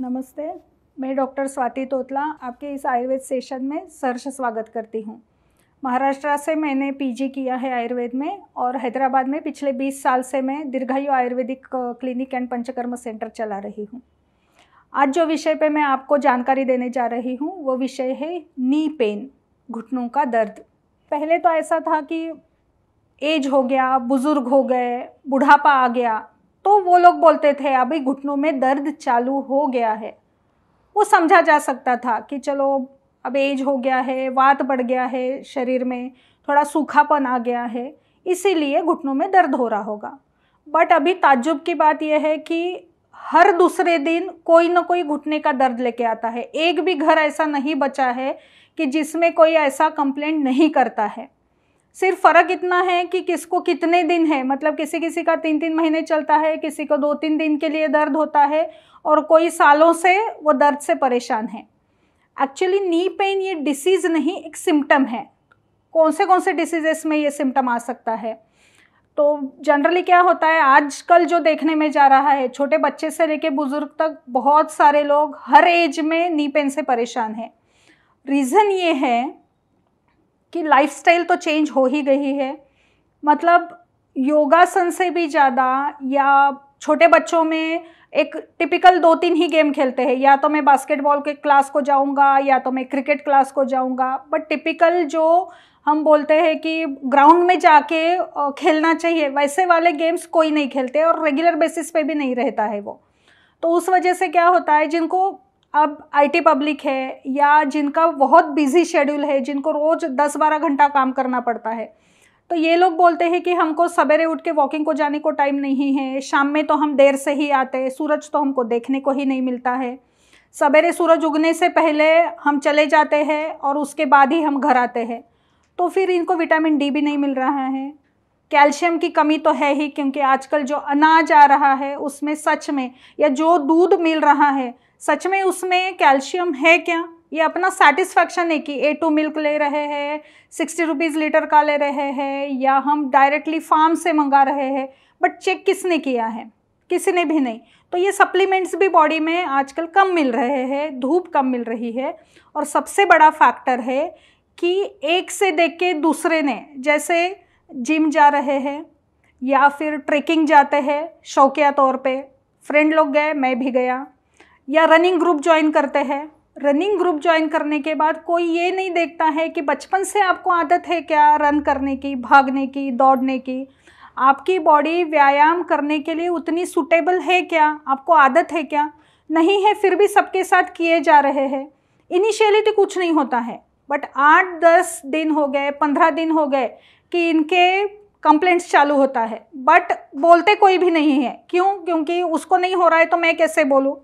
नमस्ते मैं डॉक्टर स्वाति तोतला आपके इस आयुर्वेद सेशन में सर्ष स्वागत करती हूँ महाराष्ट्र से मैंने पीजी किया है आयुर्वेद में और हैदराबाद में पिछले 20 साल से मैं Dirghayu Ayurvedic clinic and Panchakarma centre चला रही हूँ आज जो विषय पे मैं आपको जानकारी देने जा रही हूँ वो विषय है नी पेन घुटनों का दर्द पहले तो ऐसा था कि एज हो गया बुज़ुर्ग हो गए बुढ़ापा आ गया तो वो लोग बोलते थे अभी घुटनों में दर्द चालू हो गया है वो समझा जा सकता था कि चलो अब एज हो गया है वात बढ़ गया है शरीर में थोड़ा सूखापन आ गया है इसीलिए घुटनों में दर्द हो रहा होगा बट अभी ताज्जुब की बात यह है कि हर दूसरे दिन कोई ना कोई घुटने का दर्द लेके आता है एक भी घर ऐसा नहीं बचा है कि जिसमें कोई ऐसा कंप्लेंट नहीं करता है सिर्फ फ़र्क इतना है कि किसको कितने दिन है मतलब किसी किसी का तीन तीन महीने चलता है किसी को दो तीन दिन के लिए दर्द होता है और कोई सालों से वो दर्द से परेशान है एक्चुअली नी पेन ये डिसीज़ नहीं एक सिम्टम है कौन से कौन से डिसीजेस में ये सिम्टम आ सकता है तो जनरली क्या होता है आजकल जो देखने में जा रहा है छोटे बच्चे से लेके बुज़ुर्ग तक बहुत सारे लोग हर एज में नी पेन से परेशान हैं रीज़न ये है कि लाइफस्टाइल तो चेंज हो ही गई है मतलब योगासन से भी ज़्यादा या छोटे बच्चों में एक टिपिकल दो तीन ही गेम खेलते हैं या तो मैं बास्केटबॉल के क्लास को जाऊंगा या तो मैं क्रिकेट क्लास को जाऊंगा बट टिपिकल जो हम बोलते हैं कि ग्राउंड में जाके खेलना चाहिए वैसे वाले गेम्स कोई नहीं खेलते और रेगुलर बेसिस पे भी नहीं रहता है वो तो उस वजह से क्या होता है जिनको अब आईटी पब्लिक है या जिनका बहुत बिजी शेड्यूल है जिनको रोज़ दस बारह घंटा काम करना पड़ता है तो ये लोग बोलते हैं कि हमको सवेरे उठ के वॉकिंग को जाने को टाइम नहीं है शाम में तो हम देर से ही आते हैं सूरज तो हमको देखने को ही नहीं मिलता है सवेरे सूरज उगने से पहले हम चले जाते हैं और उसके बाद ही हम घर आते हैं तो फिर इनको विटामिन डी भी नहीं मिल रहा है कैल्शियम की कमी तो है ही क्योंकि आजकल जो अनाज आ रहा है उसमें सच में या जो दूध मिल रहा है सच में उसमें कैल्शियम है क्या ये अपना सेटिस्फैक्शन है कि ए टू मिल्क ले रहे हैं सिक्सटी रुपीज़ लीटर का ले रहे हैं या हम डायरेक्टली फार्म से मंगा रहे हैं बट चेक किसने किया है किसी ने भी नहीं तो ये सप्लीमेंट्स भी बॉडी में आजकल कम मिल रहे हैं धूप कम मिल रही है और सबसे बड़ा फैक्टर है कि एक से देख के दूसरे ने जैसे जिम जा रहे हैं या फिर ट्रेकिंग जाते हैं शौकिया तौर पे फ्रेंड लोग गए मैं भी गया या रनिंग ग्रुप ज्वाइन करते हैं रनिंग ग्रुप ज्वाइन करने के बाद कोई ये नहीं देखता है कि बचपन से आपको आदत है क्या रन करने की भागने की दौड़ने की आपकी बॉडी व्यायाम करने के लिए उतनी सुटेबल है क्या आपको आदत है क्या नहीं है फिर भी सबके साथ किए जा रहे हैं इनिशियली तो कुछ नहीं होता है बट आठ दस दिन हो गए पंद्रह दिन हो गए कि इनके कंप्लेंट्स चालू होता है बट बोलते कोई भी नहीं है क्यों क्योंकि उसको नहीं हो रहा है तो मैं कैसे बोलूँ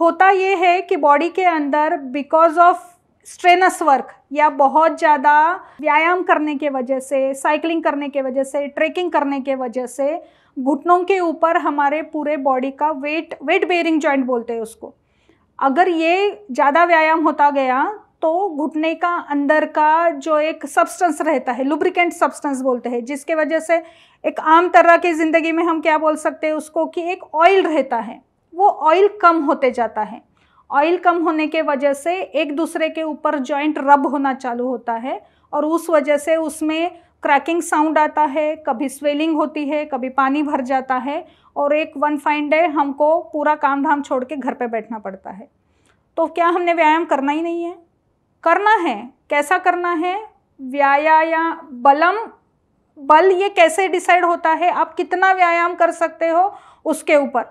होता ये है कि बॉडी के अंदर बिकॉज ऑफ स्ट्रेनस वर्क या बहुत ज़्यादा व्यायाम करने के वजह से साइकिलिंग करने के वजह से ट्रेकिंग करने के वजह से घुटनों के ऊपर हमारे पूरे बॉडी का वेट वेट बेयरिंग जॉइंट बोलते हैं उसको अगर ये ज़्यादा व्यायाम होता गया तो घुटने का अंदर का जो एक सब्सटेंस रहता है लुब्रिकेंट सब्सटेंस बोलते हैं जिसके वजह से एक आम तरह की ज़िंदगी में हम क्या बोल सकते हैं उसको कि एक ऑयल रहता है वो ऑयल कम होते जाता है ऑयल कम होने के वजह से एक दूसरे के ऊपर जॉइंट रब होना चालू होता है और उस वजह से उसमें क्रैकिंग साउंड आता है कभी स्वेलिंग होती है कभी पानी भर जाता है और एक वन फाइन डे हमको पूरा काम धाम छोड़ के घर पे बैठना पड़ता है तो क्या हमने व्यायाम करना ही नहीं है करना है कैसा करना है व्यायाम बलम बल ये कैसे डिसाइड होता है आप कितना व्यायाम कर सकते हो उसके ऊपर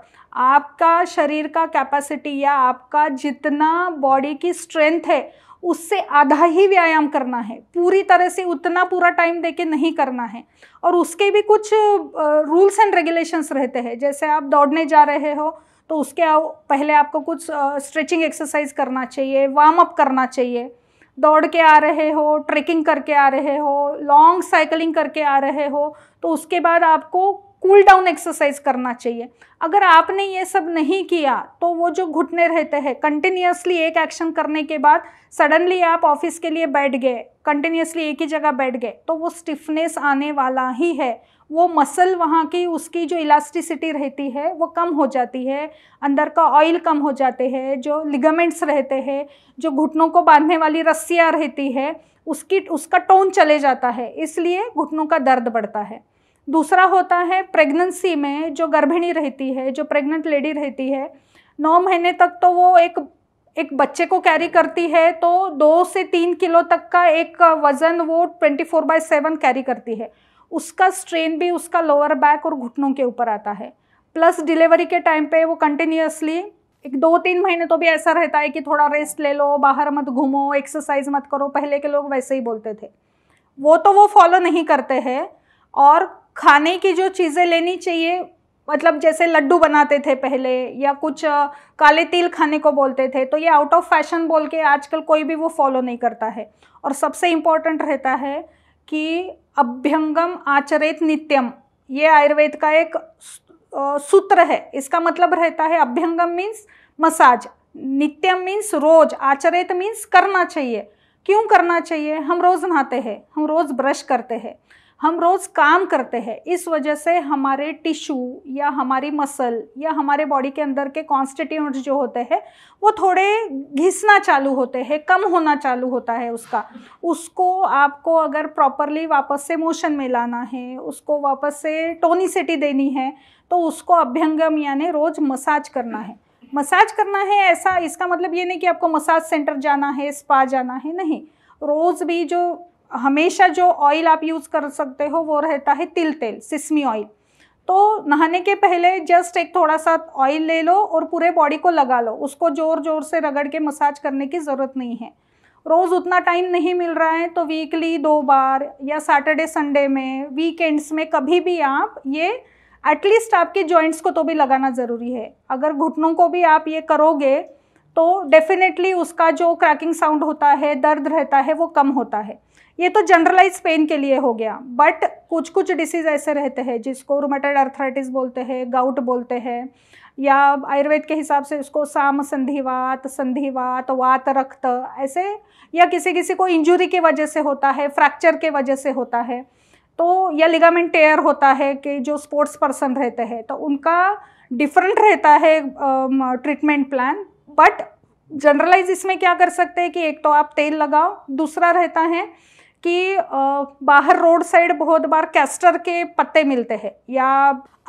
आपका शरीर का कैपेसिटी या आपका जितना बॉडी की स्ट्रेंथ है उससे आधा ही व्यायाम करना है पूरी तरह से उतना पूरा टाइम देके नहीं करना है और उसके भी कुछ रूल्स एंड रेगुलेशंस रहते हैं जैसे आप दौड़ने जा रहे हो तो उसके पहले आपको कुछ स्ट्रेचिंग एक्सरसाइज करना चाहिए वार्म अप करना चाहिए दौड़ के आ रहे हो ट्रेकिंग करके आ रहे हो लॉन्ग साइकिलिंग करके आ रहे हो तो उसके बाद आपको कूल डाउन एक्सरसाइज करना चाहिए अगर आपने ये सब नहीं किया तो वो जो घुटने रहते हैं कंटिन्यूसली एक एक्शन करने के बाद सडनली आप ऑफिस के लिए बैठ गए कंटिन्यूसली एक ही जगह बैठ गए तो वो स्टिफनेस आने वाला ही है वो मसल वहाँ की उसकी जो इलास्टिसिटी रहती है वो कम हो जाती है अंदर का ऑयल कम हो जाते हैं जो लिगामेंट्स रहते हैं जो घुटनों को बांधने वाली रस्सियाँ रहती है उसकी उसका टोन चले जाता है इसलिए घुटनों का दर्द बढ़ता है दूसरा होता है प्रेगनेंसी में जो गर्भिणी रहती है जो प्रेग्नेंट लेडी रहती है नौ महीने तक तो वो एक एक बच्चे को कैरी करती है तो दो से तीन किलो तक का एक वज़न वो twenty four by seven carry करती है उसका स्ट्रेन भी उसका लोअर बैक और घुटनों के ऊपर आता है प्लस डिलीवरी के टाइम पे वो कंटिन्यूसली एक दो तीन महीने तो भी ऐसा रहता है कि थोड़ा रेस्ट ले लो बाहर मत घूमो एक्सरसाइज मत करो पहले के लोग वैसे ही बोलते थे वो तो वो फॉलो नहीं करते हैं और खाने की जो चीज़ें लेनी चाहिए मतलब जैसे लड्डू बनाते थे पहले या कुछ काले तिल खाने को बोलते थे तो ये आउट ऑफ फैशन बोल के आजकल कोई भी वो फॉलो नहीं करता है और सबसे इम्पोर्टेंट रहता है कि अभ्यंगम आचरित नित्यम ये आयुर्वेद का एक सूत्र है इसका मतलब रहता है अभ्यंगम मीन्स मसाज नित्यम मीन्स रोज आचरित मीन्स करना चाहिए क्यों करना चाहिए हम रोज़ नहाते हैं हम रोज़ ब्रश करते हैं हम रोज़ काम करते हैं इस वजह से हमारे टिश्यू या हमारी मसल या हमारे बॉडी के अंदर के कॉन्स्टिट्यूंट जो होते हैं वो थोड़े घिसना चालू होते हैं कम होना चालू होता है उसका उसको आपको अगर प्रॉपरली वापस से मोशन में लाना है उसको वापस से टोनिसिटी देनी है तो उसको अभ्यंगम यानी रोज़ मसाज करना है मसाज करना है ऐसा इसका मतलब ये नहीं कि आपको मसाज सेंटर जाना है स्पा जाना है नहीं रोज़ भी जो हमेशा जो ऑयल आप यूज़ कर सकते हो वो रहता है तिल तेल सिस्मी ऑयल तो नहाने के पहले जस्ट एक थोड़ा सा ऑयल ले लो और पूरे बॉडी को लगा लो उसको ज़ोर ज़ोर से रगड़ के मसाज करने की ज़रूरत नहीं है रोज़ उतना टाइम नहीं मिल रहा है तो वीकली दो बार या सैटरडे संडे में वीकेंड्स में कभी भी आप ये एटलीस्ट आपके जॉइंट्स को तो भी लगाना ज़रूरी है अगर घुटनों को भी आप ये करोगे तो डेफिनेटली उसका जो क्रैकिंग साउंड होता है दर्द रहता है वो कम होता है ये तो जनरलाइज पेन के लिए हो गया बट कुछ कुछ डिसीज ऐसे रहते हैं जिसको रोमेटेड अर्थराइटिस बोलते हैं गाउट बोलते हैं या आयुर्वेद के हिसाब से उसको साम संधिवात संधिवात वात रक्त ऐसे या किसी किसी को इंजुरी की वजह से होता है फ्रैक्चर के वजह से होता है तो या लिगामेंट टेयर होता है कि जो स्पोर्ट्स पर्सन रहते हैं तो उनका डिफरेंट रहता है ट्रीटमेंट प्लान बट जनरलाइज इसमें क्या कर सकते हैं कि एक तो आप तेल लगाओ दूसरा रहता है कि बाहर रोड साइड बहुत बार कैस्टर के पत्ते मिलते हैं या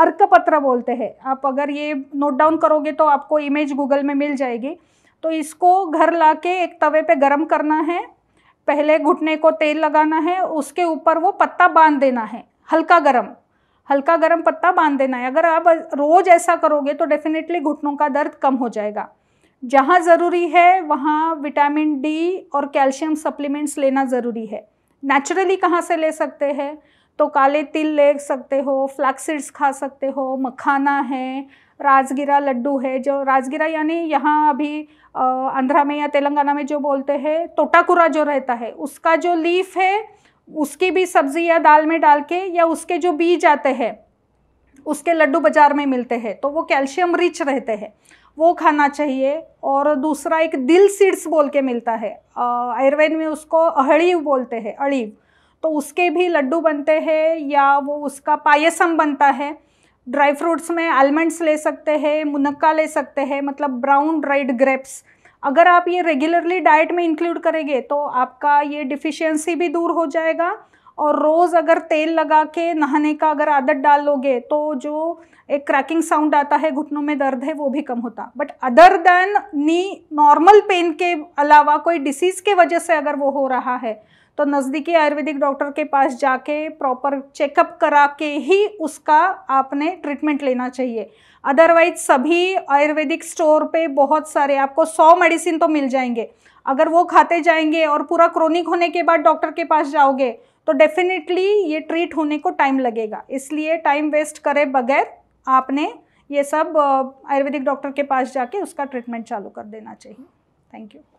अर्कपत्र बोलते हैं आप अगर ये नोट डाउन करोगे तो आपको इमेज गूगल में मिल जाएगी तो इसको घर ला के एक तवे पे गरम करना है पहले घुटने को तेल लगाना है उसके ऊपर वो पत्ता बांध देना है हल्का गरम हल्का गरम पत्ता बांध देना है अगर आप रोज़ ऐसा करोगे तो डेफिनेटली घुटनों का दर्द कम हो जाएगा जहाँ ज़रूरी है वहाँ विटामिन डी और कैल्शियम सप्लीमेंट्स लेना ज़रूरी है नेचुरली कहाँ से ले सकते हैं तो काले तिल ले सकते हो फ्लैक्सीड्स खा सकते हो मखाना है राजगिरा लड्डू है जो राजगिरा यानी यहाँ अभी आंध्रा में या तेलंगाना में जो बोलते हैं तोटाकुरा जो रहता है उसका जो लीफ है उसकी भी सब्जी या दाल में डाल के या उसके जो बीज आते हैं उसके लड्डू बाजार में मिलते हैं तो वो कैल्शियम रिच रहते हैं वो खाना चाहिए और दूसरा एक दिल सीड्स बोल के मिलता है आयुर्वेद में उसको अहड़ीव बोलते हैं अड़ीव तो उसके भी लड्डू बनते हैं या वो उसका पायसम बनता है ड्राई फ्रूट्स में आलमंड्स ले सकते हैं मुनक्का ले सकते हैं मतलब ब्राउन ड्राइड ग्रेप्स अगर आप ये रेगुलरली डाइट में इंक्लूड करेंगे तो आपका ये डिफिशियंसी भी दूर हो जाएगा और रोज़ अगर तेल लगा के नहाने का अगर आदत डालोगे तो जो एक क्रैकिंग साउंड आता है घुटनों में दर्द है वो भी कम होता but other than knee normal pain के अलावा कोई डिसीज़ के वजह से अगर वो हो रहा है तो नज़दीकी आयुर्वेदिक डॉक्टर के पास जाके प्रॉपर चेकअप करा के ही उसका आपने ट्रीटमेंट लेना चाहिए अदरवाइज सभी आयुर्वेदिक स्टोर पे बहुत सारे आपको सौ मेडिसिन तो मिल जाएंगे अगर वो खाते जाएंगे और पूरा क्रोनिक होने के बाद डॉक्टर के पास जाओगे तो डेफिनेटली ये ट्रीट होने को टाइम लगेगा इसलिए टाइम वेस्ट करे बगैर आपने ये सब आयुर्वेदिक डॉक्टर के पास जाके उसका ट्रीटमेंट चालू कर देना चाहिए थैंक यू